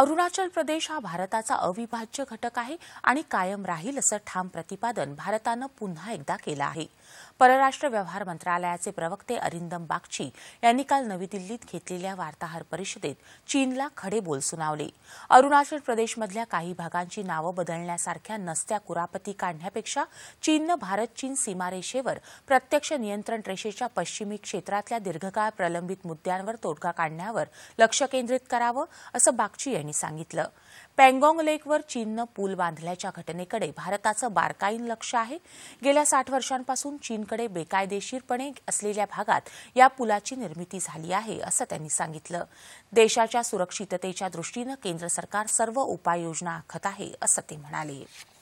अरुणाचल प्रदेश हा भारताचा अविभाज्य घटक आहे आणि कायम राहील असं ठाम प्रतिपादन भारतानं पुन्हा एकदा केलं आहे परराष्ट्र व्यवहार मंत्रालयाचे प्रवक्ते अरिंदम बागची यांनी काल नवी दिल्लीत घेतलेल्या वार्ताहर परिषदेत चीनला खडे बोल सुनावले अरुणाचल प्रदेशमधल्या काही भागांची नावं बदलण्यासारख्या नसत्या कुरापती काढण्यापेक्षा चीननं भारत चीन सीमारेषेवर प्रत्यक्ष नियंत्रण रेषेच्या पश्चिमी क्षेत्रातल्या दीर्घकाळ प्रलंबित मुद्द्यांवर तोडगा काढण्यावर लक्ष केंद्रित करावं असं बागची यांनी सांगितलं पँगॉंग लेकवर चीननं पूल बांधल्याच्या घटनेकडे भारताचं बारकाईन लक्ष आहे गेल्या साठ वर्षांपासून चीनकडे बेकायदेशीरपणे असलेल्या भागात या पुलाची निर्मिती झाली आहे असं त्यांनी सांगितलं देशाच्या सुरक्षिततेच्या दृष्टीनं केंद्र सरकार सर्व उपाययोजना आखत आहे असं ते म्हणाले